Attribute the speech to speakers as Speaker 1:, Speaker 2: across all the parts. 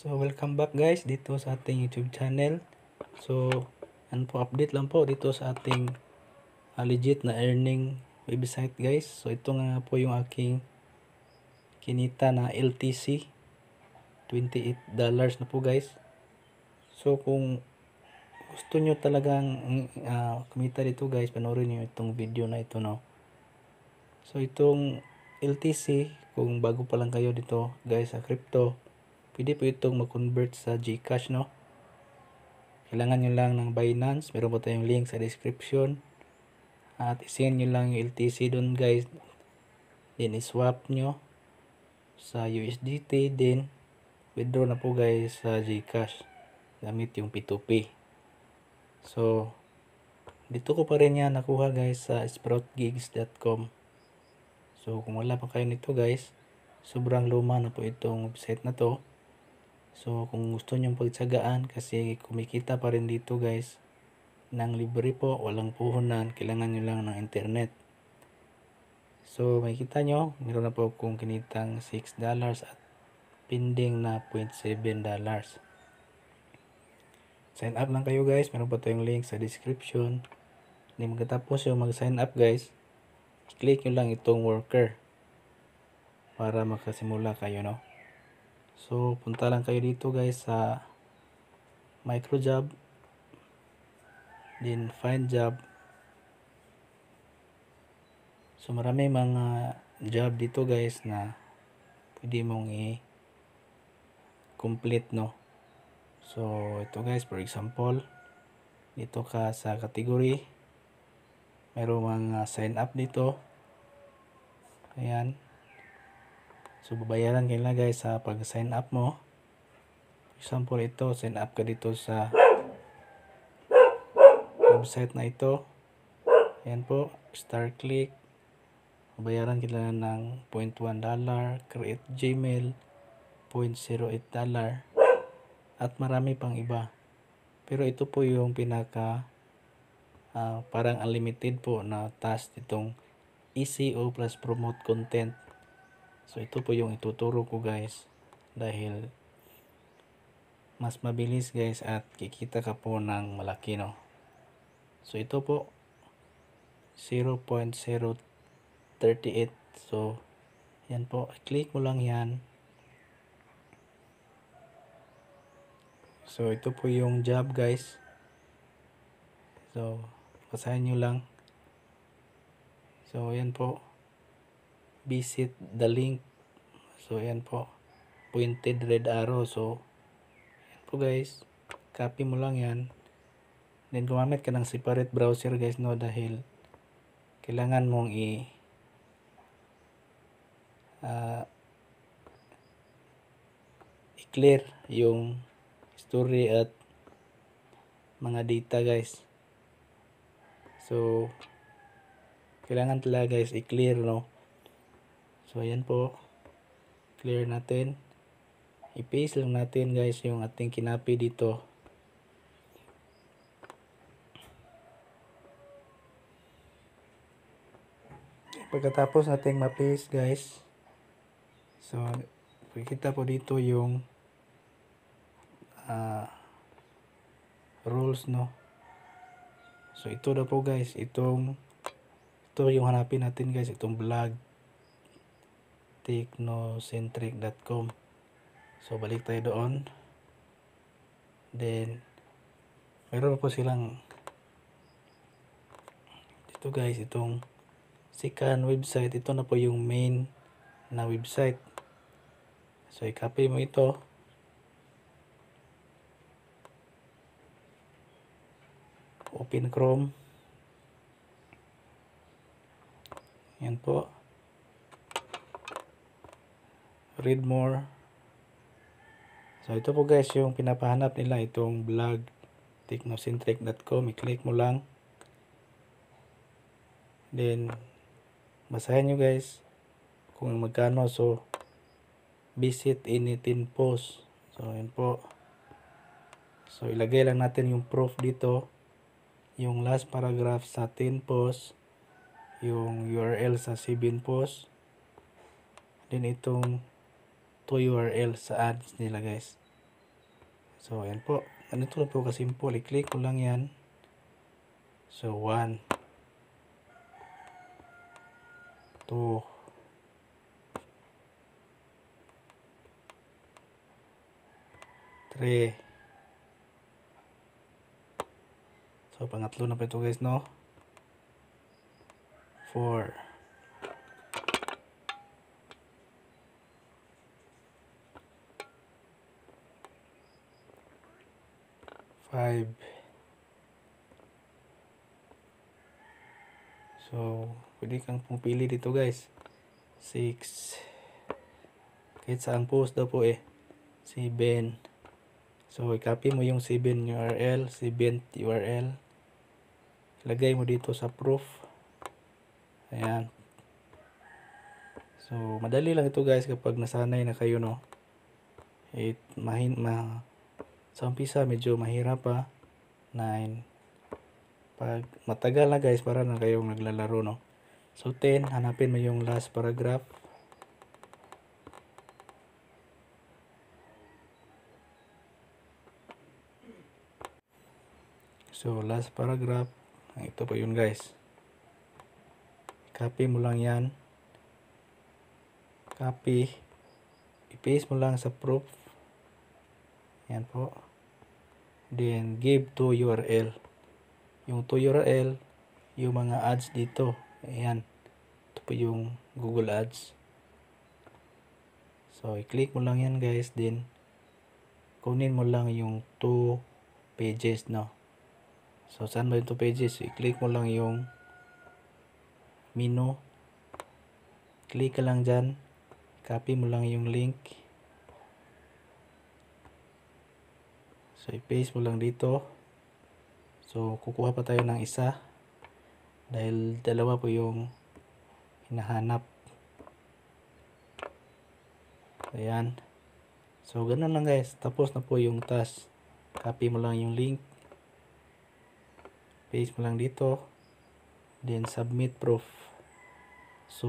Speaker 1: So, welcome back guys dito sa ating YouTube channel. So, ano po, update lang po dito sa ating uh, legit na earning website guys. So, ito nga po yung aking kinita na LTC. $28 na po guys. So, kung gusto nyo talagang uh, kumita dito guys, panorin nyo itong video na ito no. So, itong LTC, kung bago pa lang kayo dito guys sa crypto, pwede po itong mag-convert sa Gcash no kailangan nyo lang ng Binance meron po tayong link sa description at isend nyo lang yung LTC doon guys then swap nyo sa USDT then withdraw na po guys sa Gcash gamit yung P2P so dito ko pa rin yan nakuha guys sa sproutgigs.com so kung wala pa kayo nito guys sobrang luma na po itong website na to So, kung gusto nyong pagtsagaan, kasi kumikita pa rin dito guys, ng libre po, walang puhunan, kailangan nyo lang ng internet. So, makikita nyo, meron na po akong kinitang $6 at pending na $0.7. Sign up lang kayo guys, meron pa tayong link sa description. Hindi magkatapos yung mag-sign up guys, click nyo lang itong worker para makasimula kayo no. So, punta lang kayo dito guys sa micro job. Then, find job. So, marami mga job dito guys na pwede mong i-complete no. So, ito guys, for example, dito ka sa category. Merong mga sign up dito. Ayan. So, babayaran kayo guys sa pag-sign up mo. example, ito, sign up ka dito sa website na ito. Ayan po, star click. Babayaran kayo ng 0.1 dollar, create Gmail, 0.08 dollar, at marami pang iba. Pero ito po yung pinaka uh, parang unlimited po na task itong ECO plus promote content. So ito po yung ituturo ko guys dahil mas mabilis guys at kikita ka po ng malaki no. So ito po 0.038 so yan po i-click mo lang yan So, ito po yung job guys. So, pasahin nyo lang. So, ayan po visit the link so ayan po pointed red arrow so ayan po guys copy mo lang yan then gumamit ka ng separate browser guys no dahil kailangan mong i uh, i-clear yung story at mga data guys so kailangan talaga guys i-clear no So, ayan po. Clear natin. I-paste lang natin guys yung ating kinapi dito. Pagkatapos nating ma-paste guys. So, pakikita po dito yung uh, ah, rules no. So, ito na po guys. Itong ito yung hanapin natin guys. Itong vlog technocentric.com so balik tayo doon then meron po silang dito guys itong second website ito na po yung main na website so i-copy mo ito open chrome yan po read more. So ito po guys yung pinapahanap nila itong blog technocentric.com. I-click mo lang. Then basahin nyo guys kung magkano. So visit anything post. So yun po. So ilagay lang natin yung proof dito. Yung last paragraph sa 10 post. Yung URL sa 7 post. Then itong to URL sa ads nila guys. So ayan po. Ganito lang po kasimple. I-click ko lang yan. So 1 2 3 So pangatlo na pa ito guys no 4 5 so pwede kang pumili dito guys 6 kahit saan post daw po eh 7 so i-copy mo yung 7 URL 7 URL ilagay mo dito sa proof ayan so madali lang ito guys kapag nasanay na kayo no it mahin ma sa umpisa, medyo mahirap pa. Ah. 9. Pag matagal na guys, para na kayong naglalaro, no? So, 10. Hanapin mo yung last paragraph. So, last paragraph. Ito pa yun guys. Copy mo lang yan. Copy. I-paste mo lang sa proof. Yan po then give to URL yung to URL yung mga ads dito ayan ito po yung Google Ads so i-click mo lang yan guys then kunin mo lang yung to pages no so saan ba yung to pages i-click mo lang yung menu click ka lang dyan copy mo lang yung link So, i-paste mo lang dito. So, kukuha pa tayo ng isa. Dahil dalawa po yung hinahanap. Ayan. So, ganun lang guys. Tapos na po yung task. Copy mo lang yung link. Paste mo lang dito. Then, submit proof. So,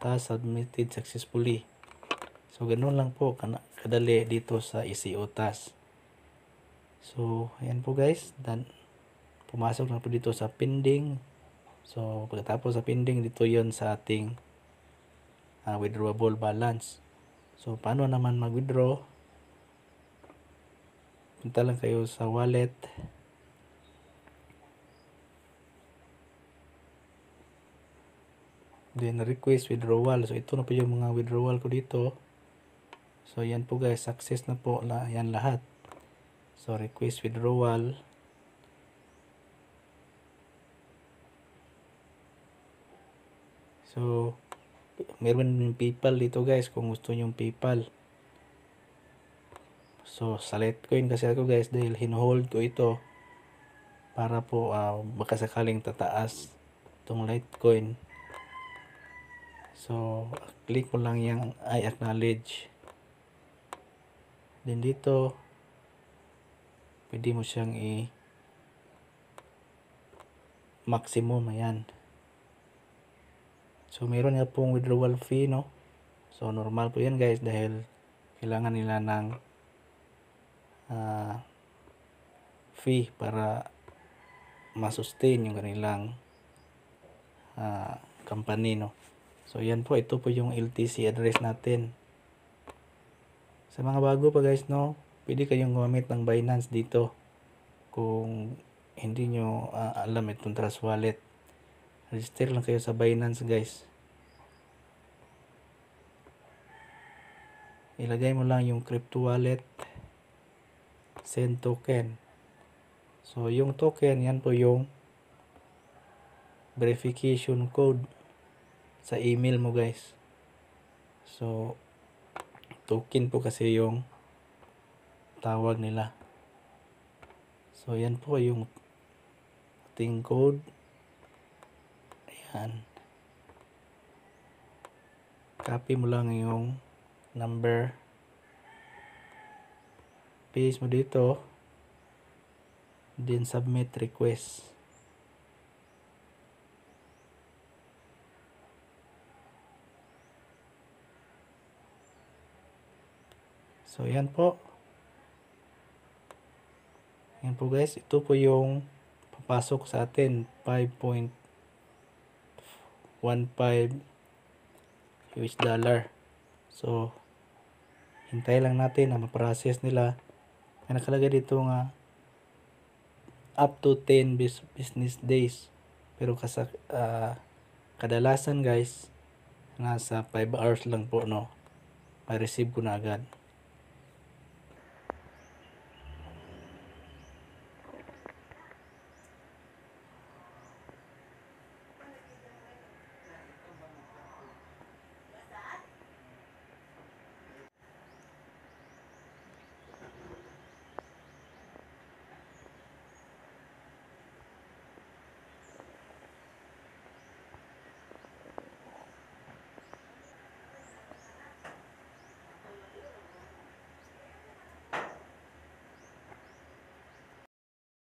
Speaker 1: task submitted successfully. So, ganun lang po kadali dito sa ECO task. So, ayan po guys. Dan, pumasok na po dito sa pending. So, pagkatapos sa pending, dito yon sa ating uh, withdrawable balance. So, paano naman mag-withdraw? Punta lang kayo sa wallet. Then, request withdrawal. So, ito na po yung mga withdrawal ko dito. So, ayan po guys. Success na po. Ayan lahat. So request withdrawal. So meron yung PayPal dito guys kung gusto niyo yung PayPal. So select ko kasi ako guys dahil hinohold ko ito para po uh, baka sakaling tataas itong Litecoin. So click mo lang yang I acknowledge. Then dito pwede mo siyang i maximum ayan so meron nga pong withdrawal fee no so normal po yan guys dahil kailangan nila ng uh, fee para masustain yung kanilang uh, company no so yan po ito po yung LTC address natin sa mga bago pa guys no pwede kayong gumamit ng Binance dito kung hindi nyo uh, alam itong Trust Wallet register lang kayo sa Binance guys ilagay mo lang yung crypto wallet send token so yung token yan po yung verification code sa email mo guys so token po kasi yung tawag nila. So, yan po yung ating code. Ayan. Copy mo lang yung number. Paste mo dito. Then, submit request. So, yan po. Yan po guys, ito po yung papasok sa atin 5.15 US dollar. So, hintay lang natin na ma-process nila. May nakalagay dito nga up to 10 business days. Pero kasa, uh, kadalasan guys, nasa 5 hours lang po no. Ma-receive ko na agad.